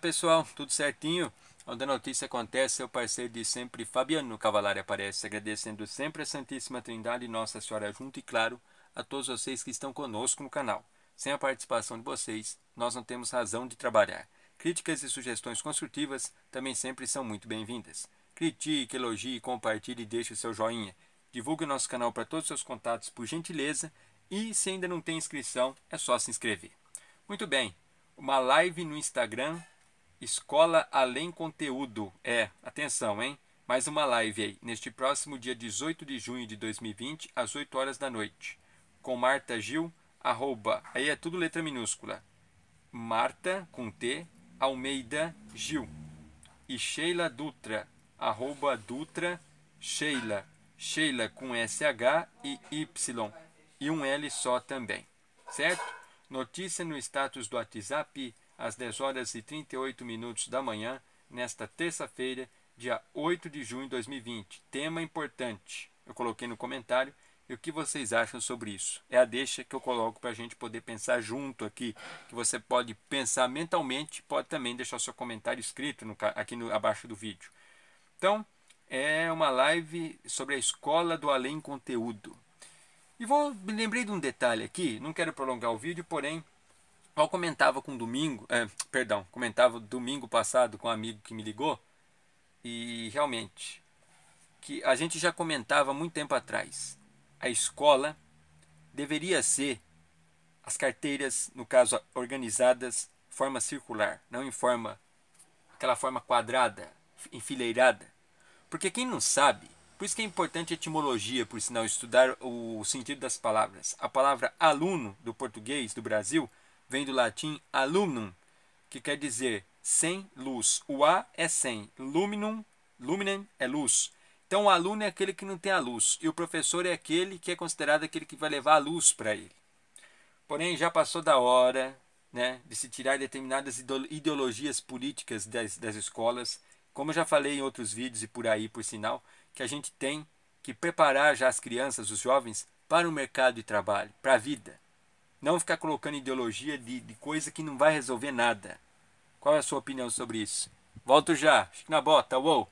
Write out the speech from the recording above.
Pessoal, tudo certinho? Onde a notícia acontece, seu parceiro de sempre, Fabiano Cavalari, aparece, agradecendo sempre a Santíssima Trindade e Nossa Senhora junto e, claro, a todos vocês que estão conosco no canal. Sem a participação de vocês, nós não temos razão de trabalhar. Críticas e sugestões construtivas também sempre são muito bem-vindas. Critique, elogie, compartilhe e deixe o seu joinha. Divulgue o nosso canal para todos os seus contatos, por gentileza. E se ainda não tem inscrição, é só se inscrever. Muito bem, uma live no Instagram Escola Além Conteúdo. É, atenção, hein? Mais uma live aí, neste próximo dia 18 de junho de 2020, às 8 horas da noite. Com Marta Gil, arroba, aí é tudo letra minúscula. Marta, com T, Almeida Gil. E Sheila Dutra, arroba Dutra Sheila. Sheila com SH e Y. E um L só também. Certo? Notícia no status do WhatsApp às 10 horas e 38 minutos da manhã, nesta terça-feira, dia 8 de junho de 2020. Tema importante. Eu coloquei no comentário e o que vocês acham sobre isso. É a deixa que eu coloco para a gente poder pensar junto aqui, que você pode pensar mentalmente, pode também deixar seu comentário escrito no, aqui no, abaixo do vídeo. Então, é uma live sobre a escola do além conteúdo. E vou, me lembrei de um detalhe aqui, não quero prolongar o vídeo, porém eu comentava com domingo, é, perdão, comentava domingo passado com um amigo que me ligou e realmente que a gente já comentava muito tempo atrás. A escola deveria ser as carteiras, no caso, organizadas forma circular, não em forma aquela forma quadrada, enfileirada. Porque quem não sabe, por isso que é importante a etimologia, por sinal, estudar o sentido das palavras. A palavra aluno do português do Brasil vem do latim alumnum que quer dizer sem luz. O A é sem, luminum, luminem é luz. Então o aluno é aquele que não tem a luz e o professor é aquele que é considerado aquele que vai levar a luz para ele. Porém, já passou da hora né, de se tirar determinadas ideologias políticas das, das escolas, como eu já falei em outros vídeos e por aí, por sinal, que a gente tem que preparar já as crianças, os jovens, para o mercado de trabalho, para a vida. Não ficar colocando ideologia de, de coisa que não vai resolver nada. Qual é a sua opinião sobre isso? Volto já. Fique na bota. Uou!